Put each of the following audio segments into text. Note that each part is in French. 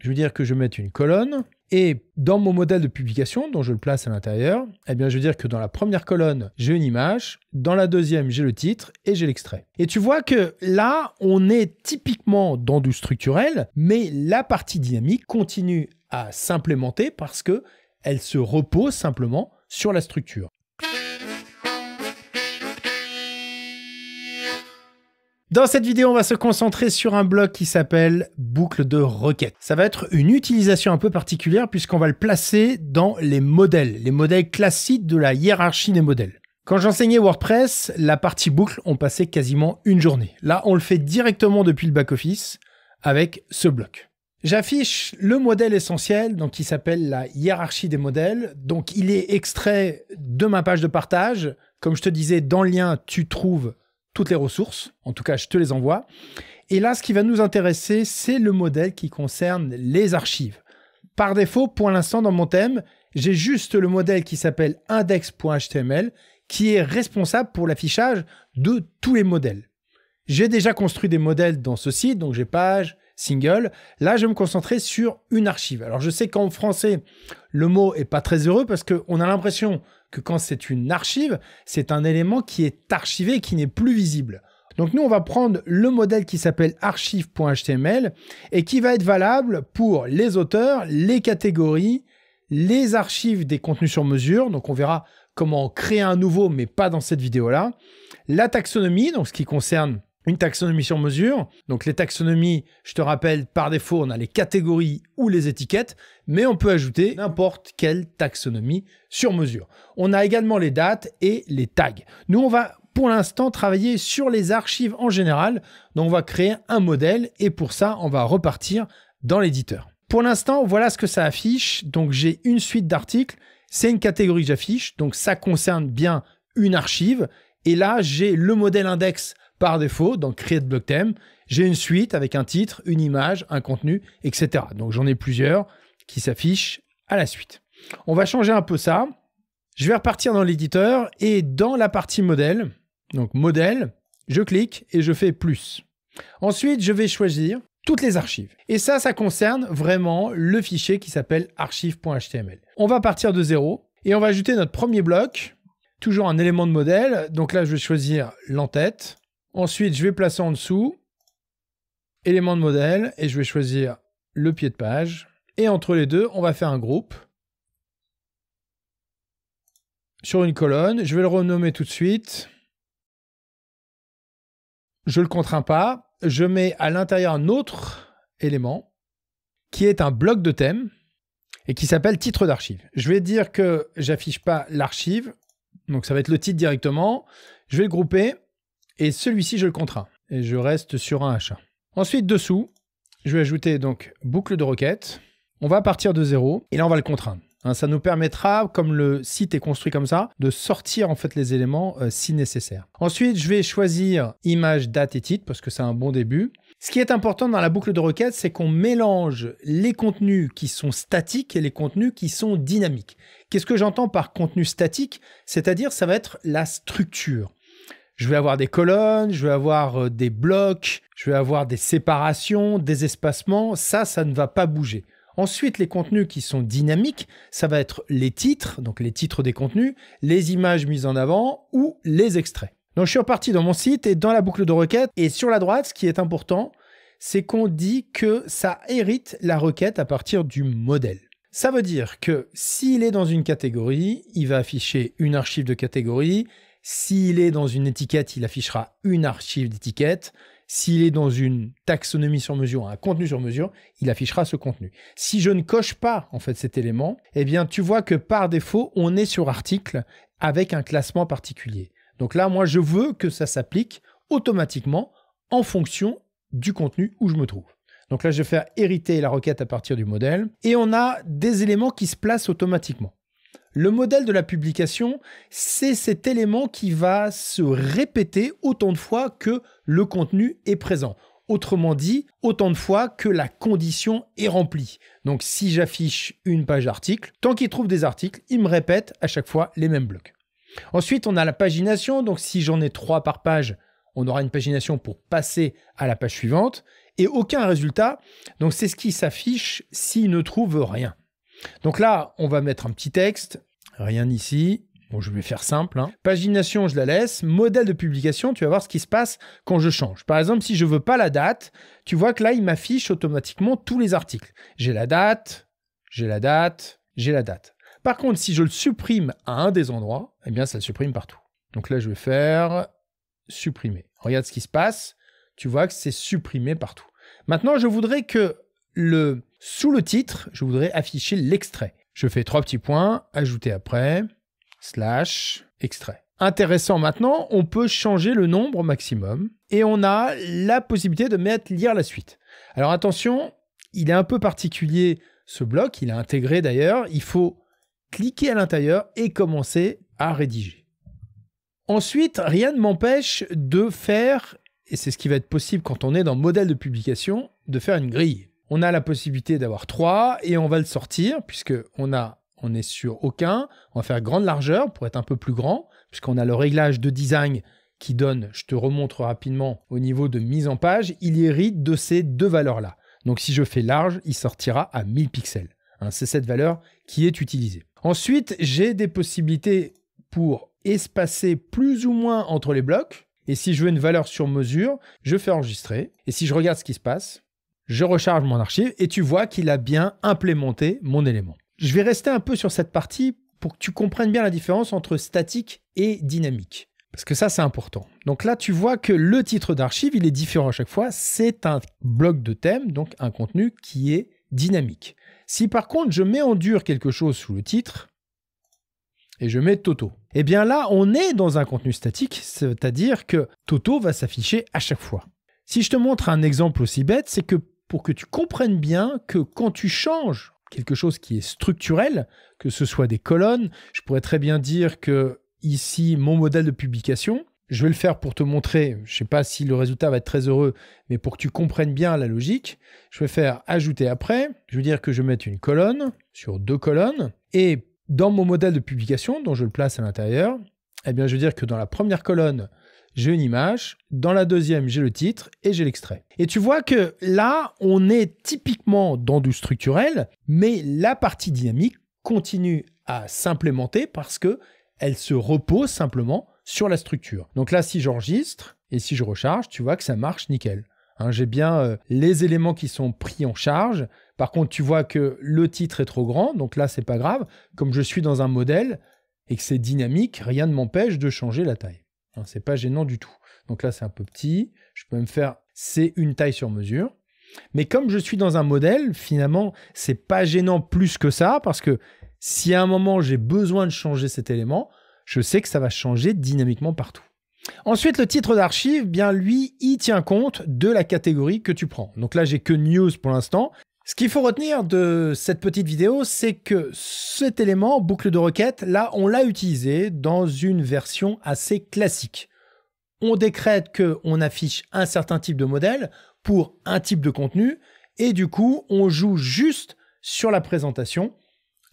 je veux dire que je mette une colonne et dans mon modèle de publication, dont je le place à l'intérieur, eh bien, je veux dire que dans la première colonne, j'ai une image, dans la deuxième, j'ai le titre et j'ai l'extrait. Et tu vois que là, on est typiquement dans du structurel, mais la partie dynamique continue à s'implémenter parce que elle se repose simplement sur la structure. Dans cette vidéo, on va se concentrer sur un bloc qui s'appelle boucle de requête. Ça va être une utilisation un peu particulière puisqu'on va le placer dans les modèles, les modèles classiques de la hiérarchie des modèles. Quand j'enseignais WordPress, la partie boucle, on passait quasiment une journée. Là, on le fait directement depuis le back-office avec ce bloc. J'affiche le modèle essentiel, donc qui s'appelle la hiérarchie des modèles. Donc il est extrait de ma page de partage. Comme je te disais, dans le lien, tu trouves toutes les ressources. En tout cas, je te les envoie. Et là, ce qui va nous intéresser, c'est le modèle qui concerne les archives. Par défaut, pour l'instant, dans mon thème, j'ai juste le modèle qui s'appelle index.html qui est responsable pour l'affichage de tous les modèles. J'ai déjà construit des modèles dans ce site, donc j'ai page, single. Là, je vais me concentrer sur une archive. Alors, je sais qu'en français, le mot est pas très heureux parce qu'on a l'impression que quand c'est une archive, c'est un élément qui est archivé qui n'est plus visible. Donc nous, on va prendre le modèle qui s'appelle archive.html et qui va être valable pour les auteurs, les catégories, les archives des contenus sur mesure. Donc on verra comment créer un nouveau, mais pas dans cette vidéo-là. La taxonomie, donc ce qui concerne une taxonomie sur mesure. Donc les taxonomies, je te rappelle, par défaut, on a les catégories ou les étiquettes, mais on peut ajouter n'importe quelle taxonomie sur mesure. On a également les dates et les tags. Nous, on va pour l'instant travailler sur les archives en général. Donc on va créer un modèle et pour ça, on va repartir dans l'éditeur. Pour l'instant, voilà ce que ça affiche. Donc j'ai une suite d'articles, c'est une catégorie que j'affiche, donc ça concerne bien une archive. Et là, j'ai le modèle index par défaut dans Create Block Theme, j'ai une suite avec un titre, une image, un contenu, etc. Donc j'en ai plusieurs qui s'affichent à la suite. On va changer un peu ça. Je vais repartir dans l'éditeur et dans la partie modèle, donc modèle, je clique et je fais plus. Ensuite, je vais choisir toutes les archives. Et ça, ça concerne vraiment le fichier qui s'appelle archive.html. On va partir de zéro et on va ajouter notre premier bloc, toujours un élément de modèle. Donc là, je vais choisir l'entête. Ensuite, je vais placer en dessous élément de modèle et je vais choisir le pied de page. Et entre les deux, on va faire un groupe sur une colonne. Je vais le renommer tout de suite. Je ne le contrains pas. Je mets à l'intérieur un autre élément qui est un bloc de thème et qui s'appelle titre d'archive. Je vais dire que j'affiche pas l'archive, donc ça va être le titre directement. Je vais le grouper et celui-ci je le contrains et je reste sur un h Ensuite dessous, je vais ajouter donc boucle de requête. On va partir de zéro et là on va le contraindre. Hein, ça nous permettra, comme le site est construit comme ça, de sortir en fait les éléments euh, si nécessaire. Ensuite, je vais choisir image, date et titre parce que c'est un bon début. Ce qui est important dans la boucle de requête, c'est qu'on mélange les contenus qui sont statiques et les contenus qui sont dynamiques. Qu'est-ce que j'entends par contenu statique C'est-à-dire, ça va être la structure. Je vais avoir des colonnes, je vais avoir euh, des blocs, je vais avoir des séparations, des espacements. Ça, ça ne va pas bouger. Ensuite, les contenus qui sont dynamiques, ça va être les titres, donc les titres des contenus, les images mises en avant ou les extraits. Donc je suis reparti dans mon site et dans la boucle de requête. Et sur la droite, ce qui est important, c'est qu'on dit que ça hérite la requête à partir du modèle. Ça veut dire que s'il est dans une catégorie, il va afficher une archive de catégorie s'il est dans une étiquette, il affichera une archive d'étiquettes. S'il est dans une taxonomie sur mesure, un contenu sur mesure, il affichera ce contenu. Si je ne coche pas en fait cet élément, eh bien tu vois que par défaut, on est sur article avec un classement particulier. Donc là, moi, je veux que ça s'applique automatiquement en fonction du contenu où je me trouve. Donc là, je vais faire hériter la requête à partir du modèle et on a des éléments qui se placent automatiquement. Le modèle de la publication, c'est cet élément qui va se répéter autant de fois que le contenu est présent. Autrement dit, autant de fois que la condition est remplie. Donc si j'affiche une page d'article, tant qu'il trouve des articles, il me répète à chaque fois les mêmes blocs. Ensuite, on a la pagination. Donc si j'en ai trois par page, on aura une pagination pour passer à la page suivante et aucun résultat. Donc c'est ce qui s'affiche s'il ne trouve rien. Donc là, on va mettre un petit texte. Rien ici. Bon, je vais faire simple. Hein. Pagination, je la laisse. Modèle de publication, tu vas voir ce qui se passe quand je change. Par exemple, si je veux pas la date, tu vois que là, il m'affiche automatiquement tous les articles. J'ai la date, j'ai la date, j'ai la date. Par contre, si je le supprime à un des endroits, eh bien, ça le supprime partout. Donc là, je vais faire supprimer. Regarde ce qui se passe. Tu vois que c'est supprimé partout. Maintenant, je voudrais que le, sous le titre, je voudrais afficher l'extrait. Je fais trois petits points, ajouter après, slash, extrait. Intéressant maintenant, on peut changer le nombre maximum et on a la possibilité de mettre lire la suite. Alors attention, il est un peu particulier ce bloc, il est intégré d'ailleurs, il faut cliquer à l'intérieur et commencer à rédiger. Ensuite, rien ne m'empêche de faire, et c'est ce qui va être possible quand on est dans modèle de publication, de faire une grille on a la possibilité d'avoir 3 et on va le sortir puisque on a on est sur aucun, on va faire grande largeur pour être un peu plus grand puisqu'on a le réglage de design qui donne, je te remontre rapidement au niveau de mise en page, il hérite de ces deux valeurs là. Donc si je fais large, il sortira à 1000 pixels. Hein, c'est cette valeur qui est utilisée. Ensuite, j'ai des possibilités pour espacer plus ou moins entre les blocs. Et si je veux une valeur sur mesure, je fais enregistrer. Et si je regarde ce qui se passe, je recharge mon archive et tu vois qu'il a bien implémenté mon élément. Je vais rester un peu sur cette partie pour que tu comprennes bien la différence entre statique et dynamique. Parce que ça, c'est important. Donc là, tu vois que le titre d'archive, il est différent à chaque fois. C'est un bloc de thème, donc un contenu qui est dynamique. Si par contre, je mets en dur quelque chose sous le titre, et je mets Toto, eh bien là, on est dans un contenu statique, c'est-à-dire que Toto va s'afficher à chaque fois. Si je te montre un exemple aussi bête, c'est que pour que tu comprennes bien que quand tu changes quelque chose qui est structurel, que ce soit des colonnes, je pourrais très bien dire que ici, mon modèle de publication, je vais le faire pour te montrer, je ne sais pas si le résultat va être très heureux, mais pour que tu comprennes bien la logique, je vais faire ajouter après, je veux dire que je vais mettre une colonne sur deux colonnes, et dans mon modèle de publication, dont je le place à l'intérieur, eh bien je veux dire que dans la première colonne, j'ai une image, dans la deuxième, j'ai le titre et j'ai l'extrait. Et tu vois que là, on est typiquement dans du structurel, mais la partie dynamique continue à s'implémenter parce que elle se repose simplement sur la structure. Donc là, si j'enregistre et si je recharge, tu vois que ça marche nickel. Hein, j'ai bien euh, les éléments qui sont pris en charge. Par contre, tu vois que le titre est trop grand, donc là, c'est pas grave. Comme je suis dans un modèle et que c'est dynamique, rien ne m'empêche de changer la taille. Hein, c'est pas gênant du tout. Donc là, c'est un peu petit. Je peux me faire, c'est une taille sur mesure. Mais comme je suis dans un modèle, finalement, c'est pas gênant plus que ça parce que si à un moment j'ai besoin de changer cet élément, je sais que ça va changer dynamiquement partout. Ensuite, le titre d'archive, bien lui, il tient compte de la catégorie que tu prends. Donc là, j'ai que news pour l'instant, ce qu'il faut retenir de cette petite vidéo, c'est que cet élément, boucle de requête, là, on l'a utilisé dans une version assez classique. On décrète qu'on affiche un certain type de modèle pour un type de contenu, et du coup, on joue juste sur la présentation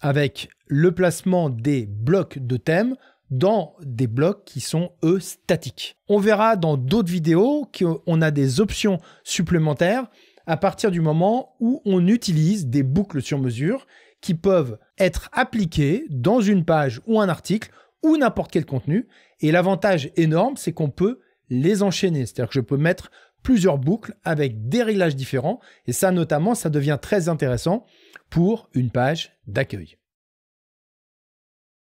avec le placement des blocs de thèmes dans des blocs qui sont, eux, statiques. On verra dans d'autres vidéos qu'on a des options supplémentaires à partir du moment où on utilise des boucles sur mesure qui peuvent être appliquées dans une page ou un article ou n'importe quel contenu. Et l'avantage énorme, c'est qu'on peut les enchaîner. C'est-à-dire que je peux mettre plusieurs boucles avec des réglages différents. Et ça, notamment, ça devient très intéressant pour une page d'accueil.